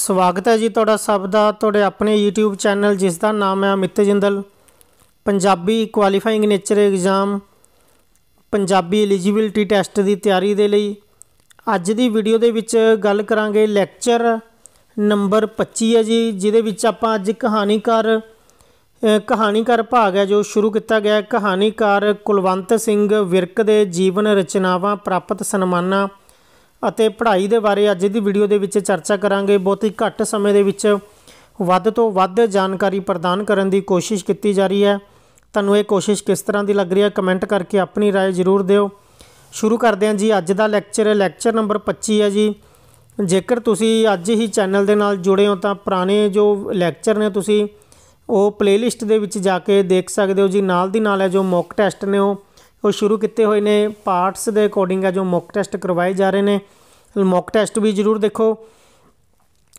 ਸਵਾਗਤ ਹੈ ਜੀ ਤੁਹਾਡਾ ਸਭ ਦਾ ਤੁਹਾਡੇ ਆਪਣੇ YouTube ਚੈਨਲ ਜਿਸ ਦਾ ਨਾਮ ਹੈ Amit Jindal Punjabi qualifying nature exam Punjabi eligibility test ਦੀ ਤਿਆਰੀ ਦੇ ਲਈ ਅੱਜ ਦੀ ਵੀਡੀਓ ਦੇ ਵਿੱਚ ਗੱਲ ਕਰਾਂਗੇ ਲੈਕਚਰ ਨੰਬਰ 25 ਹੈ ਜੀ ਜਿਹਦੇ ਵਿੱਚ ਆਪਾਂ ਅੱਜ ਕਹਾਣੀਕਾਰ ਕਹਾਣੀਕਾਰ ਭਾਗ ਹੈ ਜੋ ਸ਼ੁਰੂ ਕੀਤਾ ਗਿਆ ਕਹਾਣੀਕਾਰ ਕੁਲਵੰਤ ਸਿੰਘ ਵਿਰਕ ਦੇ ਜੀਵਨ ਰਚਨਾਵਾਂ ਪ੍ਰਾਪਤ ਸਨਮਾਨਾਂ ਅਤੇ ਪੜ੍ਹਾਈ ਦੇ ਬਾਰੇ ਅੱਜ ਦੀ ਵੀਡੀਓ ਦੇ ਵਿੱਚ ਚਰਚਾ ਕਰਾਂਗੇ ਬਹੁਤ ਹੀ ਘੱਟ ਸਮੇਂ ਦੇ ਵਿੱਚ ਵੱਧ ਤੋਂ ਵੱਧ ਜਾਣਕਾਰੀ ਪ੍ਰਦਾਨ ਕਰਨ ਦੀ ਕੋਸ਼ਿਸ਼ ਕੀਤੀ ਜਾ ਰਹੀ ਹੈ ਤੁਹਾਨੂੰ ਇਹ ਕੋਸ਼ਿਸ਼ ਕਿਸ ਤਰ੍ਹਾਂ ਦੀ ਲੱਗ ਰਹੀ ਹੈ ਕਮੈਂਟ ਕਰਕੇ ਆਪਣੀ رائے ਜ਼ਰੂਰ ਦਿਓ ਸ਼ੁਰੂ ਕਰਦੇ ਹਾਂ ਜੀ ਅੱਜ ਦਾ ਲੈਕਚਰ ਲੈਕਚਰ ਨੰਬਰ 25 ਹੈ ਜੀ ਜੇਕਰ ਤੁਸੀਂ ਅੱਜ ਹੀ ਚੈਨਲ ਦੇ ਨਾਲ ਜੁੜੇ ਹੋ ਤਾਂ ਪੁਰਾਣੇ ਜੋ ਲੈਕਚਰ ਨੇ ਤੁਸੀਂ ਉਹ ਪਲੇਲਿਸਟ ਦੇ ਵਿੱਚ ਜਾ ਕੇ ਦੇਖ ਸਕਦੇ ਹੋ ਜੀ ਨਾਲ ਦੀ ਨਾਲ ਹੈ ਜੋ ਮੌਕ ਟੈਸਟ ਨੇ ਉਹ ਉਹ ਸ਼ੁਰੂ ਕੀਤੇ ਹੋਏ ਨੇ ਪਾਰਟਸ ਦੇ ਅਕੋਰਡਿੰਗ ਹੈ ਜੋ ਮੌਕ ਟੈਸਟ ਕਰਵਾਏ ਜਾ ਰਹੇ ਨੇ ਮੌਕ ਟੈਸਟ ਵੀ ਜ਼ਰੂਰ ਦੇਖੋ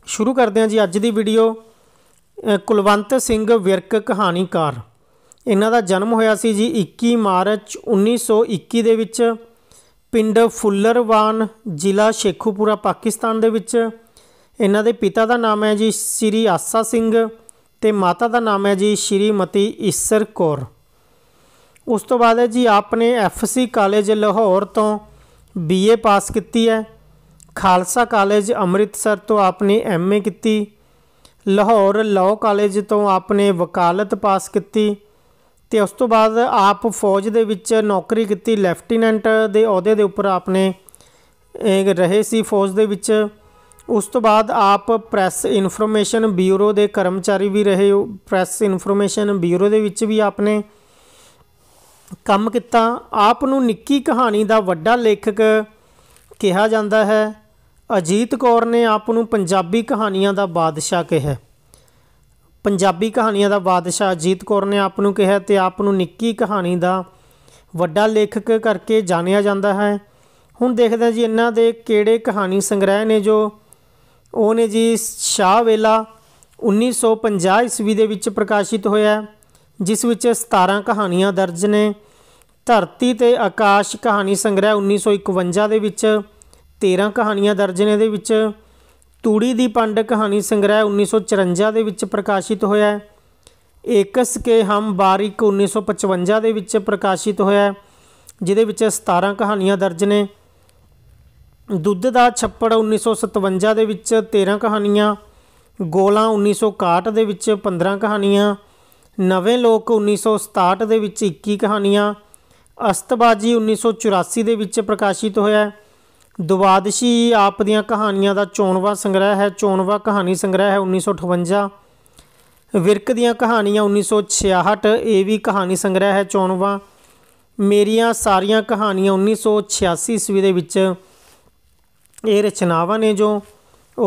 ਸ਼ੁਰੂ ਕਰਦੇ ਹਾਂ ਜੀ ਅੱਜ ਦੀ ਵੀਡੀਓ ਕੁਲਵੰਤ ਸਿੰਘ ਵਿਰਕ ਕਹਾਣੀਕਾਰ ਇਹਨਾਂ ਦਾ ਜਨਮ ਹੋਇਆ ਸੀ ਜੀ 21 ਮਾਰਚ 1921 ਦੇ ਵਿੱਚ ਪਿੰਡ ਫੁੱਲਰਵਾਨ ਜ਼ਿਲ੍ਹਾ ਸ਼ੇਖੂਪੁਰਾ ਪਾਕਿਸਤਾਨ ਦੇ ਵਿੱਚ ਇਹਨਾਂ ਦੇ ਪਿਤਾ ਦਾ ਨਾਮ ਹੈ ਜੀ ਸ੍ਰੀ ਆਸਾ ਸਿੰਘ ਤੇ ਮਾਤਾ ਦਾ ਨਾਮ ਹੈ ਜੀ ਸ਼੍ਰੀਮਤੀ ਇਸਰ ਕੌਰ ਉਸ ਤੋਂ ਬਾਅਦ ਹੈ ਜੀ ਆਪਨੇ ਐਫਸੀ ਕਾਲਜ ਲਾਹੌਰ ਤੋਂ ਬੀਏ ਪਾਸ ਕੀਤੀ ਹੈ ਖਾਲਸਾ ਕਾਲਜ ਅੰਮ੍ਰਿਤਸਰ ਤੋਂ ਆਪਨੇ ਐਮਏ ਕੀਤੀ ਲਾਹੌਰ ਲਾਅ ਕਾਲਜ ਤੋਂ ਆਪਨੇ ਵਕਾਲਤ ਪਾਸ ਕੀਤੀ ਤੇ ਉਸ ਤੋਂ ਬਾਅਦ ਆਪ ਫੌਜ ਦੇ ਵਿੱਚ ਨੌਕਰੀ ਕੀਤੀ ਲੈਫਟੀਨੈਂਟ ਦੇ ਅਹੁਦੇ ਦੇ ਉੱਪਰ ਆਪਨੇ ਰਹੇ ਸੀ ਫੌਜ ਦੇ ਵਿੱਚ ਉਸ ਤੋਂ ਬਾਅਦ ਆਪ ਪ੍ਰੈਸ ਇਨਫੋਰਮੇਸ਼ਨ ਬਿਊਰੋ ਦੇ ਕਰਮਚਾਰੀ ਵੀ ਰਹੇ ਪ੍ਰੈਸ ਇਨਫੋਰਮੇਸ਼ਨ ਬਿਊਰੋ ਦੇ ਵਿੱਚ ਵੀ ਆਪਨੇ ਕੰਮ ਕੀਤਾ ਆਪ ਨੂੰ ਨਿੱਕੀ ਕਹਾਣੀ ਦਾ ਵੱਡਾ ਲੇਖਕ ਕਿਹਾ ਜਾਂਦਾ ਹੈ ਅਜੀਤ ਕੌਰ ਨੇ ਆਪ ਨੂੰ ਪੰਜਾਬੀ ਕਹਾਣੀਆਂ ਦਾ ਬਾਦਸ਼ਾਹ ਕਿਹਾ ਪੰਜਾਬੀ ਕਹਾਣੀਆਂ ਦਾ ਬਾਦਸ਼ਾਹ ਅਜੀਤ ਕੌਰ ਨੇ ਆਪ ਨੂੰ ਕਿਹਾ ਤੇ ਆਪ ਨੂੰ ਨਿੱਕੀ ਕਹਾਣੀ ਦਾ ਵੱਡਾ ਲੇਖਕ ਕਰਕੇ ਜਾਣਿਆ ਜਾਂਦਾ ਹੈ ਹੁਣ ਦੇਖਦੇ ਹਾਂ ਜੀ ਇਹਨਾਂ ਦੇ ਕਿਹੜੇ ਕਹਾਣੀ ਸੰਗ੍ਰਹਿ ਨੇ ਜੋ ਉਹ ਨੇ ਜੀ ਸ਼ਾਹ ਵੇਲਾ 1950 ਈਸਵੀ ਦੇ ਵਿੱਚ ਪ੍ਰਕਾਸ਼ਿਤ ਹੋਇਆ ਜਿਸ ਵਿੱਚ 17 ਕਹਾਣੀਆਂ ਦਰਜ ਨੇ ਧਰਤੀ ਤੇ ਆਕਾਸ਼ ਕਹਾਣੀ ਸੰਗ੍ਰਹਿ 1951 ਦੇ ਵਿੱਚ 13 ਕਹਾਣੀਆਂ ਦਰਜ ਨੇ ਇਹਦੇ ਵਿੱਚ ਤੂੜੀ ਦੀ ਪੰਡ ਕਹਾਣੀ ਸੰਗ੍ਰਹਿ 1954 ਦੇ ਵਿੱਚ ਪ੍ਰਕਾਸ਼ਿਤ ਹੋਇਆ ਏਕਸ ਕੇ ਹਮ ਬਾਰਿਕ 1955 ਦੇ ਵਿੱਚ ਪ੍ਰਕਾਸ਼ਿਤ ਹੋਇਆ ਜਿਹਦੇ ਵਿੱਚ 17 ਕਹਾਣੀਆਂ ਦਰਜ ਨੇ ਦੁੱਧ ਦਾ ਛੱਪੜ 1957 ਦੇ ਵਿੱਚ 13 ਕਹਾਣੀਆਂ ਗੋਲਾ 1961 ਦੇ ਵਿੱਚ 15 ਕਹਾਣੀਆਂ ਨਵੇਂ ਲੋਕ 1967 ਦੇ ਵਿੱਚ 21 ਕਹਾਣੀਆਂ ਅਸਤਬਾਜੀ 1984 ਦੇ ਵਿੱਚ ਪ੍ਰਕਾਸ਼ਿਤ ਹੋਇਆ ਦੁਆਦਸ਼ੀ ਆਪ ਦੀਆਂ ਕਹਾਣੀਆਂ ਦਾ ਚੋਣਵਾ ਸੰਗ੍ਰਹਿ ਹੈ ਚੋਣਵਾ ਕਹਾਣੀ ਸੰਗ੍ਰਹਿ ਹੈ 1958 ਵਿਰਕ ਦੀਆਂ ਕਹਾਣੀਆਂ 1966 ਇਹ ਵੀ ਕਹਾਣੀ ਸੰਗ੍ਰਹਿ ਹੈ ਚੋਣਵਾ ਮੇਰੀਆਂ ਸਾਰੀਆਂ ਕਹਾਣੀਆਂ 1986 ਈਸਵੀ ਦੇ ਵਿੱਚ ਇਹ ਰਚਨਾਵਾਂ ਨੇ ਜੋ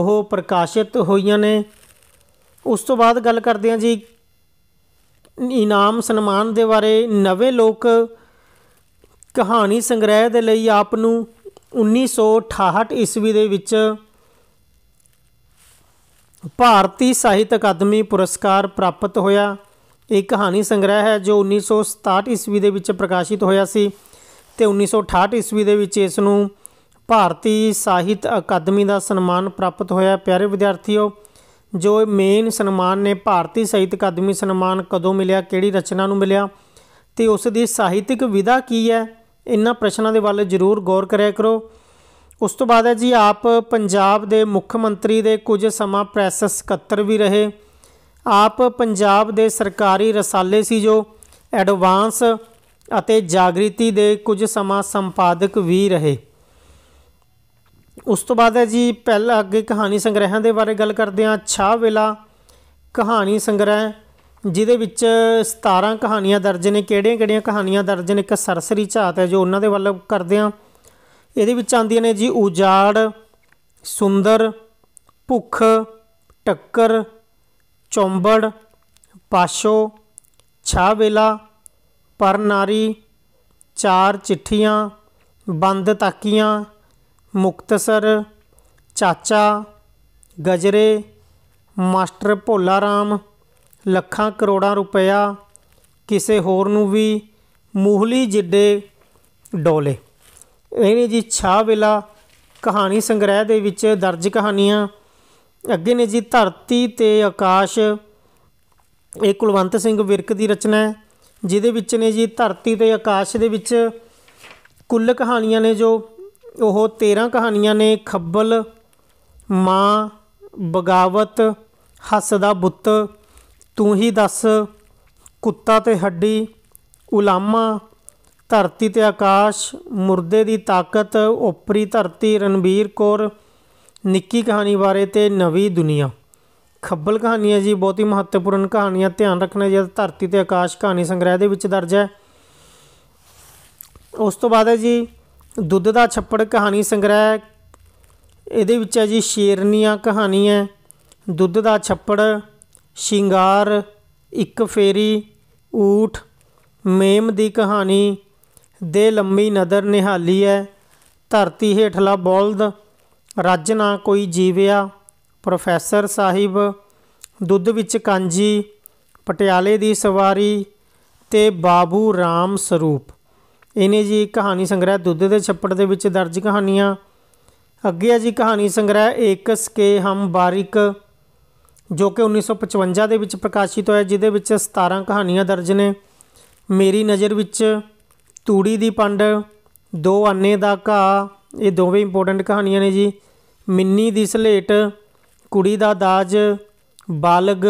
ਉਹ ਪ੍ਰਕਾਸ਼ਿਤ ਹੋਈਆਂ ਨੇ ਉਸ ਤੋਂ ਬਾਅਦ ਗੱਲ ਕਰਦੇ ਹਾਂ ਜੀ ਇਨਾਮ ਸਨਮਾਨ ਦੇ ਬਾਰੇ ਨਵੇਂ ਲੋਕ ਕਹਾਣੀ ਸੰਗ੍ਰਹਿ ਦੇ ਲਈ ਆਪ ਨੂੰ 1968 ਈਸਵੀ ਦੇ ਵਿੱਚ ਭਾਰਤੀ ਸਾਹਿਤ ਅਕਾਦਮੀ ਪੁਰਸਕਾਰ ਪ੍ਰਾਪਤ ਹੋਇਆ ਇਹ ਕਹਾਣੀ ਸੰਗ੍ਰਹਿ ਹੈ ਜੋ 1967 ਈਸਵੀ ਦੇ ਵਿੱਚ ਪ੍ਰਕਾਸ਼ਿਤ ਹੋਇਆ ਸੀ ਤੇ 1968 ਈਸਵੀ ਦੇ ਵਿੱਚ ਇਸ ਨੂੰ ਭਾਰਤੀ ਸਾਹਿਤ ਅਕਾਦਮੀ ਦਾ ਸਨਮਾਨ ਪ੍ਰਾਪਤ ਹੋਇਆ ਪਿਆਰੇ ਵਿਦਿਆਰਥੀਓ ਜੋ ਮੇਨ ਸਨਮਾਨ ਨੇ ਭਾਰਤੀ ਸਾਹਿਤ ਅਕਾਦਮੀ ਸਨਮਾਨ ਕਦੋਂ ਮਿਲਿਆ ਕਿਹੜੀ ਰਚਨਾ ਨੂੰ ਮਿਲਿਆ ਤੇ ਉਸ ਦੀ ਸਾਹਿਤਿਕ ਵਿਧਾ ਕੀ ਹੈ ਇਹਨਾਂ ਪ੍ਰਸ਼ਨਾਂ ਦੇ ਵੱਲ ਜ਼ਰੂਰ ਗੌਰ ਕਰਿਆ ਕਰੋ ਉਸ ਤੋਂ ਬਾਅਦ ਹੈ ਜੀ ਆਪ ਪੰਜਾਬ ਦੇ ਮੁੱਖ ਮੰਤਰੀ ਦੇ ਕੁਝ ਸਮਾਂ ਪ੍ਰੈਸ ਸਕੱਤਰ ਵੀ ਰਹੇ ਆਪ ਪੰਜਾਬ ਦੇ ਸਰਕਾਰੀ ਰਸਾਲੇ ਸੀ ਜੋ ਐਡਵਾਂਸ ਅਤੇ ਜਾਗ੍ਰਿਤੀ ਦੇ ਕੁਝ ਸਮਾਂ ਸੰਪਾਦਕ ਵੀ ਰਹੇ ਉਸ ਤੋਂ ਬਾਅਦ ਹੈ ਜੀ ਪਹਿਲਾ ਅੱਗੇ ਕਹਾਣੀ ਸੰਗ੍ਰਹਿਾਂ ਦੇ ਬਾਰੇ ਗੱਲ ਕਰਦੇ ਹਾਂ ਛਾ ਵੇਲਾ ਕਹਾਣੀ ਸੰਗ੍ਰਹਿ ਜਿਹਦੇ ਵਿੱਚ 17 ਕਹਾਣੀਆਂ ਦਰਜ ਨੇ ਕਿਹੜੀਆਂ-ਕਿਹੜੀਆਂ ਕਹਾਣੀਆਂ ਦਰਜ ਨੇ ਇੱਕ ਸਰਸਰੀ ਝਾਤ ਹੈ ਜੋ ਉਹਨਾਂ ਦੇ ਵੱਲ ਕਰਦੇ ਆ ਇਹਦੇ ਵਿੱਚ ਆਉਂਦੀਆਂ ਨੇ ਜੀ ਉਜਾੜ ਸੁੰਦਰ ਭੁੱਖ ਟੱਕਰ ਚੌਂਬੜ ਪਾਸ਼ੋ ਵੇਲਾ ਪਰ ਨਾਰੀ ਚਾਰ ਚਿੱਠੀਆਂ ਬੰਦ ਤਾਕੀਆਂ ਮੁਕਤਸਰ ਚਾਚਾ ਗਜਰੇ ਮਾਸਟਰ ਭੋਲਾ ਰਾਮ ਲੱਖਾਂ ਕਰੋੜਾਂ ਰੁਪਇਆ ਕਿਸੇ ਹੋਰ ਨੂੰ ਵੀ ਮੂਹਲੀ ਜਿੱਡੇ ਡੋਲੇ ਇਹ ਜੀ ਛਾ ਵੇਲਾ ਕਹਾਣੀ ਸੰਗ੍ਰਹਿ ਦੇ ਵਿੱਚ ਦਰਜ ਕਹਾਣੀਆਂ ਅੱਗੇ ਨੇ ਜੀ ਧਰਤੀ ਤੇ ਆਕਾਸ਼ ਇਹ ਕੁਲਵੰਤ ਸਿੰਘ ਵਿਰਕ ਦੀ ਰਚਨਾ ਹੈ ਜਿਹਦੇ ਵਿੱਚ ਨੇ ਜੀ ਧਰਤੀ ਤੇ ਆਕਾਸ਼ ਦੇ ਵਿੱਚ ਕੁੱਲ ਕਹਾਣੀਆਂ ਨੇ ਜੋ ਉਹ 13 ਕਹਾਣੀਆਂ ਨੇ ਖੱਬਲ ਮਾਂ ਬਗਾਵਤ ਹੱਸਦਾ ਬੁੱਤ ਤੂੰ ਹੀ ਦੱਸ ਕੁੱਤਾ ਤੇ ਹੱਡੀ ਉਲਾਮਾ ਧਰਤੀ ਤੇ ਆਕਾਸ਼ ਮੁਰਦੇ ਦੀ ਤਾਕਤ ਉਪਰੀ ਧਰਤੀ ਰਣਬੀਰ ਕੌਰ ਨਿੱਕੀ ਕਹਾਣੀ ਬਾਰੇ ਤੇ ਨਵੀਂ ਦੁਨੀਆ ਖੱਬਲ ਕਹਾਣੀਆਂ ਜੀ ਬਹੁਤ ਹੀ ਮਹੱਤਵਪੂਰਨ ਕਹਾਣੀਆਂ ਧਿਆਨ ਰੱਖਣਾ ਜੀ ਧਰਤੀ ਤੇ ਆਕਾਸ਼ ਕਹਾਣੀ ਸੰਗ੍ਰਹਿ ਦੇ ਵਿੱਚ ਦਰਜ ਹੈ ਉਸ ਤੋਂ ਬਾਅਦ ਹੈ ਜੀ ਦੁੱਧ ਦਾ ਛੱਪੜ ਕਹਾਣੀ ਸੰਗ੍ਰਹਿ ਇਹਦੇ ਵਿੱਚ ਹੈ ਜੀ ਸ਼ੇਰਨੀਆਂ ਕਹਾਣੀ ਹੈ ਦੁੱਧ ਦਾ ਛੱਪੜ ਸ਼ਿੰਗਾਰ ਇੱਕ ਫੇਰੀ ਊਠ ਮੇਮ ਦੀ ਕਹਾਣੀ ਦੇ ਲੰਮੀ ਨਦਰ ਨਿਹਾਲੀ ਹੈ ਧਰਤੀ ਹੇਠਲਾ ਬੋਲਦ ਰੱਜ ਨਾ ਕੋਈ ਜੀਵਿਆ ਪ੍ਰੋਫੈਸਰ ਸਾਹਿਬ ਦੁੱਧ ਵਿੱਚ ਕਾਂਜੀ ਪਟਿਆਲੇ ਦੀ ਸਵਾਰੀ ਤੇ ਬਾਬੂ ਰਾਮ ਸਰੂਪ ਇਹਨੇ ਜੀ ਕਹਾਣੀ ਸੰਗ੍ਰਹਿ ਦੁੱਧ ਦੇ ਛੱਪੜ ਦੇ ਵਿੱਚ ਦਰਜ ਕਹਾਣੀਆਂ ਅੱਗੇ ਆ ਜੀ ਕਹਾਣੀ ਸੰਗ੍ਰਹਿ ਏਕਸ ਕੇ ਹਮ ਬਾਰਿਕ ਜੋ ਕਿ 1955 ਦੇ ਵਿੱਚ ਪ੍ਰਕਾਸ਼ਿਤ ਹੋਇਆ ਜਿਹਦੇ ਵਿੱਚ 17 ਕਹਾਣੀਆਂ ਦਰਜ ਨੇ ਮੇਰੀ ਨਜ਼ਰ ਵਿੱਚ ਤੂੜੀ ਦੀ ਪੰਡ ਦੋ ਆਨੇ ਦਾ ਘਾ ਇਹ ਦੋਵੇਂ ਇੰਪੋਰਟੈਂਟ ਕਹਾਣੀਆਂ ਨੇ ਜੀ ਮਿੰਨੀ ਦੀ ਸਲੇਟ ਕੁੜੀ ਦਾ ਦਾਜ ਬਾਲਗ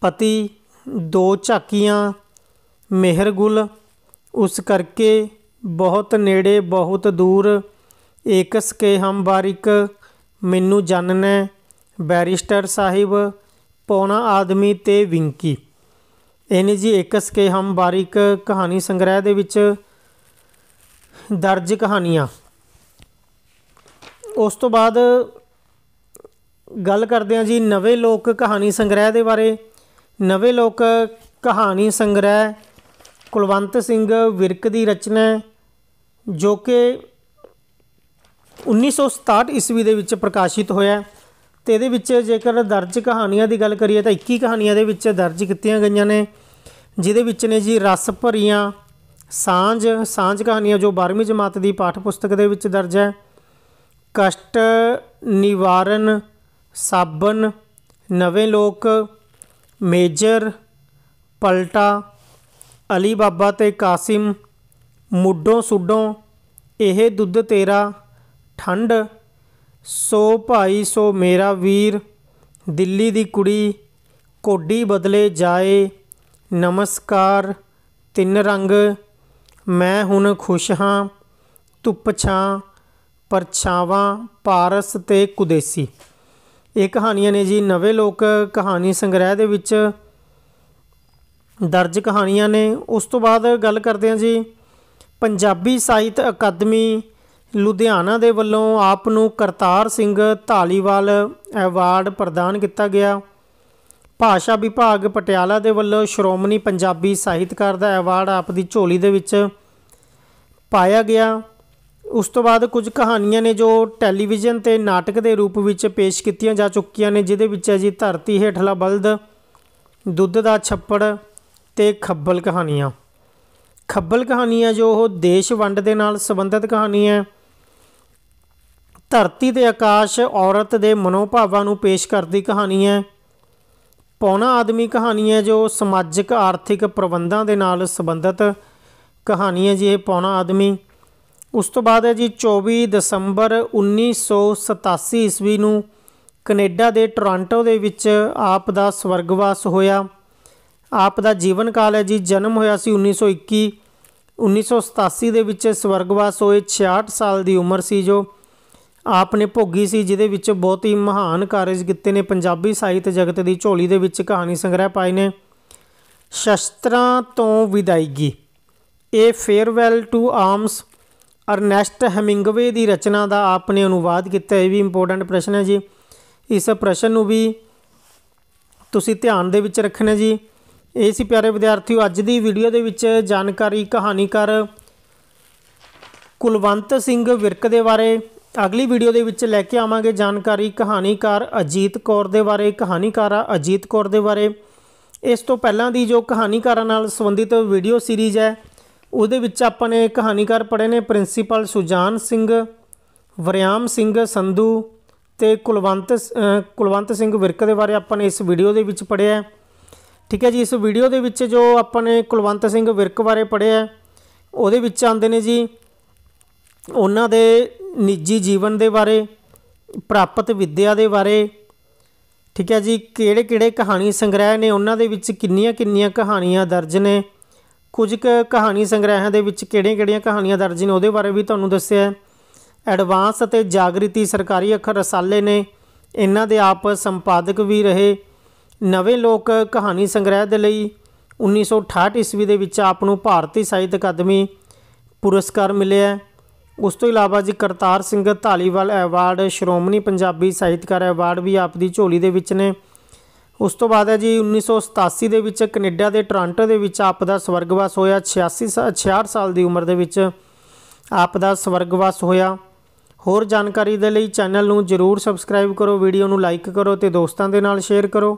ਪਤੀ ਦੋ ਝਾਕੀਆਂ ਮਿਹਰਗੁਲ ਉਸ ਕਰਕੇ ਬਹੁਤ ਨੇੜੇ ਬਹੁਤ ਦੂਰ ਇੱਕ ਕੇ ਹਮ ਬਾਰਿਕ ਮੈਨੂੰ ਜਾਣਨਾ ਬੈਰਿਸਟਰ ਸਾਹਿਬ ਪੌਣਾ ਆਦਮੀ ਤੇ ਵਿੰਕੀ ਇਹਨੇ ਜੀ ਇੱਕਸ ਕੇ ਹਮ ਬਾਰੀਕ ਕਹਾਣੀ ਸੰਗ੍ਰਹਿ ਦੇ ਵਿੱਚ ਦਰਜ ਕਹਾਣੀਆਂ ਉਸ ਤੋਂ ਬਾਅਦ ਗੱਲ ਕਰਦੇ ਹਾਂ ਜੀ ਨਵੇਂ ਲੋਕ ਕਹਾਣੀ ਸੰਗ੍ਰਹਿ ਦੇ ਬਾਰੇ ਨਵੇਂ ਲੋਕ ਕਹਾਣੀ ਸੰਗ੍ਰਹਿ ਕੁਲਵੰਤ ਸਿੰਘ ਵਿਰਕ ਦੀ ਰਚਨਾ ਜੋ ਕਿ 1967 ਈਸਵੀ ਦੇ ਵਿੱਚ ਪ੍ਰਕਾਸ਼ਿਤ ਹੋਇਆ ਹੈ ਤੇ ਇਹਦੇ ਵਿੱਚ ਜੇਕਰ ਦਰਜ ਕਹਾਣੀਆਂ ਦੀ ਗੱਲ ਕਰੀਏ ਤਾਂ 21 ਕਹਾਣੀਆਂ ਦੇ ਵਿੱਚ ਦਰਜ ਕੀਤੀਆਂ ਗਈਆਂ ਨੇ ਜਿਹਦੇ ਵਿੱਚ ਨੇ ਜੀ ਰਸ ਭਰੀਆਂ ਸਾਂਝ ਸਾਂਝ ਕਹਾਣੀਆਂ ਜੋ 12ਵੀਂ ਜਮਾਤ ਦੀ ਪਾਠ ਪੁਸਤਕ ਦੇ ਵਿੱਚ ਦਰਜ ਹੈ ਕਸ਼ਟ ਨਿਵਾਰਨ ਸਾਬਨ ਨਵੇਂ ਲੋਕ ਮੇਜਰ ਪਲਟਾ ਅਲੀ ਬਾਬਾ ਤੇ ਕਾਸਿਮ ਮੁੱਢੋਂ ਸੁੱਢੋਂ ਇਹ ਦੁੱਧ ਤੇਰਾ ਠੰਡ ਸੋ ਭਾਈ ਸੋ ਮੇਰਾ ਵੀਰ ਦਿੱਲੀ ਦੀ ਕੁੜੀ ਕੋਡੀ ਬਦਲੇ ਜਾਏ ਨਮਸਕਾਰ ਤਿੰਨ ਰੰਗ ਮੈਂ ਹੁਣ ਖੁਸ਼ ਹਾਂ ਧੁੱਪ ਛਾਂ ਪਰਛਾਵਾਂ ਪਾਰਸ ਤੇ ਕੁਦੇਸੀ ਇਹ ਕਹਾਣੀਆਂ ਨੇ ਜੀ ਨਵੇਂ ਲੋਕ ਕਹਾਣੀ ਸੰਗ੍ਰਹਿ ਦੇ ਵਿੱਚ ਦਰਜ ਕਹਾਣੀਆਂ ਨੇ ਉਸ ਤੋਂ ਬਾਅਦ ਗੱਲ ਕਰਦੇ ਹਾਂ ਜੀ ਪੰਜਾਬੀ ਸਾਹਿਤ ਅਕਾਦਮੀ ਲੁਧਿਆਣਾ ਦੇ ਵੱਲੋਂ ਆਪ ਨੂੰ ਕਰਤਾਰ ਸਿੰਘ ਧਾਲੀਵਾਲ ਅਵਾਰਡ ਪ੍ਰਦਾਨ ਕੀਤਾ ਗਿਆ ਭਾਸ਼ਾ ਵਿਭਾਗ ਪਟਿਆਲਾ ਦੇ ਵੱਲੋਂ ਸ਼੍ਰੋਮਣੀ ਪੰਜਾਬੀ ਸਾਹਿਤਕਾਰ ਦਾ ਅਵਾਰਡ ਆਪ ਦੀ ਝੋਲੀ ਦੇ ਵਿੱਚ ਪਾਇਆ ਗਿਆ ਉਸ ਤੋਂ ਬਾਅਦ ਕੁਝ ਕਹਾਣੀਆਂ ਨੇ ਜੋ ਟੈਲੀਵਿਜ਼ਨ ਤੇ ਨਾਟਕ ਦੇ ਰੂਪ ਵਿੱਚ ਪੇਸ਼ ਕੀਤੀਆਂ ਜਾ ਚੁੱਕੀਆਂ ਨੇ ਜਿਹਦੇ ਵਿੱਚ ਹੈ ਜੀ ਧਰਤੀ ਹੇਠਲਾ ਬਲਦ ਦੁੱਧ ਦਾ ਛੱਪੜ ਤੇ ਖੱਬਲ ਕਹਾਣੀਆਂ ਖੱਬਲ ਕਹਾਣੀਆਂ ਜੋ ਉਹ ਦੇਸ਼ ਵੰਡ ਦੇ ਨਾਲ ਸੰਬੰਧਿਤ ਕਹਾਣੀ ਹੈ ਧਰਤੀ ਤੇ ਆਕਾਸ਼ ਔਰਤ ਦੇ ਮਨੋਭਾਵਾਂ ਨੂੰ ਪੇਸ਼ ਕਰਦੀ ਕਹਾਣੀ ਹੈ ਪੌਣਾ ਆਦਮੀ ਕਹਾਣੀ ਹੈ ਜੋ ਸਮਾਜਿਕ ਆਰਥਿਕ ਪ੍ਰਬੰਧਾਂ ਦੇ ਨਾਲ ਸੰਬੰਧਿਤ ਕਹਾਣੀ ਹੈ ਜੀ ਇਹ ਪੌਣਾ ਆਦਮੀ ਉਸ ਤੋਂ ਬਾਅਦ ਹੈ ਜੀ 24 ਦਸੰਬਰ 1987 ਈਸਵੀ ਨੂੰ ਕੈਨੇਡਾ ਦੇ ਟੋਰਾਂਟੋ ਦੇ ਵਿੱਚ ਆਪ ਦਾ ਸਵਰਗਵਾਸ ਹੋਇਆ ਆਪ ਦਾ ਜੀਵਨ ਕਾਲ ਹੈ ਜੀ ਜਨਮ ਹੋਇਆ ਸੀ 1921 1987 ਦੇ ਵਿੱਚ ਸਵਰਗਵਾਸ ਹੋਏ 66 ਸਾਲ ਦੀ ਉਮਰ ਸੀ ਜੋ ਆਪ ਨੇ ਭੋਗੀ ਸੀ ਜਿਹਦੇ ਵਿੱਚ ਬਹੁਤ ਹੀ ਮਹਾਨ ਕਾਰਜ ਕੀਤੇ ਨੇ ਪੰਜਾਬੀ ਸਾਹਿਤ ਜਗਤ ਦੀ ਝੋਲੀ ਦੇ ਵਿੱਚ ਕਹਾਣੀ ਸੰਗ੍ਰਹਿ ਪਾਏ ਨੇ ਸ਼ਸਤਰਾਂ ਤੋਂ ਵਿਦਾਇਗੀ ਇਹ farewell to arms Ernest Hemingway ਦੀ ਰਚਨਾ ਦਾ ਆਪ ਨੇ ਅਨੁਵਾਦ ਕੀਤਾ ਇਹ ਵੀ ਇੰਪੋਰਟੈਂਟ ਪ੍ਰਸ਼ਨ ਹੈ ਜੀ ਇਸ ਪ੍ਰਸ਼ਨ ਨੂੰ ਵੀ ਤੁਸੀਂ ਧਿਆਨ ਦੇ ਵਿੱਚ ਰੱਖਣਾ ਜੀ ਇਹ ਸੀ ਪਿਆਰੇ ਵਿਦਿਆਰਥੀਓ ਅੱਜ ਦੀ ਵੀਡੀਓ ਦੇ ਵਿੱਚ ਜਾਣਕਾਰੀ ਕਹਾਣੀਕਾਰ ਕੁਲਵੰਤ ਸਿੰਘ ਵਿਰਕ ਦੇ ਬਾਰੇ ਅਗਲੀ ਵੀਡੀਓ ਦੇ ਵਿੱਚ ਲੈ ਕੇ ਆਵਾਂਗੇ ਜਾਣਕਾਰੀ ਕਹਾਣੀਕਾਰ ਅਜੀਤ ਕੌਰ ਦੇ ਬਾਰੇ ਕਹਾਣੀਕਾਰਾ ਅਜੀਤ ਕੌਰ ਦੇ ਬਾਰੇ ਇਸ ਤੋਂ ਪਹਿਲਾਂ ਦੀ ਜੋ ਕਹਾਣੀਕਾਰਾਂ ਨਾਲ ਸੰਬੰਧਿਤ ਵੀਡੀਓ ਸੀਰੀਜ਼ ਹੈ ਉਹਦੇ ਵਿੱਚ ਆਪਾਂ ਨੇ ਕਹਾਣੀਕਾਰ ਪੜ੍ਹੇ ਨੇ ਪ੍ਰਿੰਸੀਪਲ ਸੁਜਾਨ ਸਿੰਘ ਵਰਿਆਮ ਸਿੰਘ ਸੰਧੂ ਤੇ ਕੁਲਵੰਤ ਕੁਲਵੰਤ ਸਿੰਘ ਵਿਰਕ ਦੇ ਬਾਰੇ ਆਪਾਂ ਨੇ ਇਸ ਵੀਡੀਓ ਦੇ ਵਿੱਚ ਪੜ੍ਹਿਆ ਠੀਕ ਹੈ ਜੀ ਇਸ ਵੀਡੀਓ ਦੇ ਵਿੱਚ ਜੋ ਆਪਾਂ ਨੇ ਕੁਲਵੰਤ ਸਿੰਘ ਵਿਰਕ ਬਾਰੇ ਪੜ੍ਹਿਆ ਉਹਦੇ ਵਿੱਚ ਆਉਂਦੇ ਨੇ ਜੀ ਉਹਨਾਂ ਦੇ ਨਿੱਜੀ ਜੀਵਨ ਦੇ ਬਾਰੇ ਪ੍ਰਾਪਤ ਵਿੱਦਿਆ ਦੇ ਬਾਰੇ ਠੀਕ ਹੈ ਜੀ ਕਿਹੜੇ ਕਿਹੜੇ ਕਹਾਣੀ ਸੰਗ੍ਰਹਿ ਨੇ ਉਹਨਾਂ ਦੇ ਵਿੱਚ ਕਿੰਨੀਆਂ ਕਿੰਨੀਆਂ ਕਹਾਣੀਆਂ ਦਰਜ ਨੇ ਕੁਝ ਕੁ ਕਹਾਣੀ ਸੰਗ੍ਰਹਿਾਂ ਦੇ ਵਿੱਚ ਕਿਹੜੀਆਂ ਕਿਹੜੀਆਂ ਕਹਾਣੀਆਂ ਦਰਜ ਨੇ ਉਹਦੇ ਬਾਰੇ ਵੀ ਤੁਹਾਨੂੰ ਦੱਸਿਆ ਐਡਵਾਂਸ ਅਤੇ ਜਾਗਰਤੀ ਸਰਕਾਰੀ ਅੱਖਰ ਰਸਾਲੇ ਨੇ ਇਹਨਾਂ ਦੇ ਆਪ ਸੰਪਾਦਕ ਵੀ ਰਹੇ ਨਵੇਂ ਲੋਕ ਕਹਾਣੀ ਸੰਗ੍ਰਹਿ ਦੇ ਲਈ 1968 ਈਸਵੀ ਦੇ ਵਿੱਚ ਆਪ ਨੂੰ ਭਾਰਤੀ ਸਾਹਿਤ ਅਕਾਦਮੀ ਪੁਰਸਕਾਰ ਮਿਲਿਆ ਉਸ ਤੋਂ ਇਲਾਵਾ ਜੀ ਕਰਤਾਰ ਸਿੰਘ ਧਾਲੀਵਾਲ ਐਵਾਰਡ ਸ਼੍ਰੋਮਣੀ ਪੰਜਾਬੀ ਸਾਹਿਤਕਾਰ ਐਵਾਰਡ ਵੀ ਆਪ ਦੀ ਝੋਲੀ ਦੇ ਵਿੱਚ ਨੇ ਉਸ ਤੋਂ ਬਾਅਦ ਹੈ ਜੀ 1987 ਦੇ ਵਿੱਚ ਕੈਨੇਡਾ ਦੇ ਟੋਰਾਂਟੋ ਦੇ ਵਿੱਚ ਆਪ ਦਾ ਸਵਰਗਵਾਸ ਹੋਇਆ 86 66 ਸਾਲ ਦੀ ਉਮਰ ਦੇ ਵਿੱਚ ਆਪ ਦਾ ਸਵਰਗਵਾਸ ਹੋਇਆ ਹੋਰ ਜਾਣਕਾਰੀ ਦੇ ਲਈ ਚੈਨਲ ਨੂੰ ਜਰੂਰ ਸਬਸਕ੍ਰਾਈਬ ਕਰੋ ਵੀਡੀਓ ਨੂੰ ਲਾਈਕ ਕਰੋ ਤੇ ਦੋਸਤਾਂ ਦੇ ਨਾਲ ਸ਼ੇਅਰ ਕਰੋ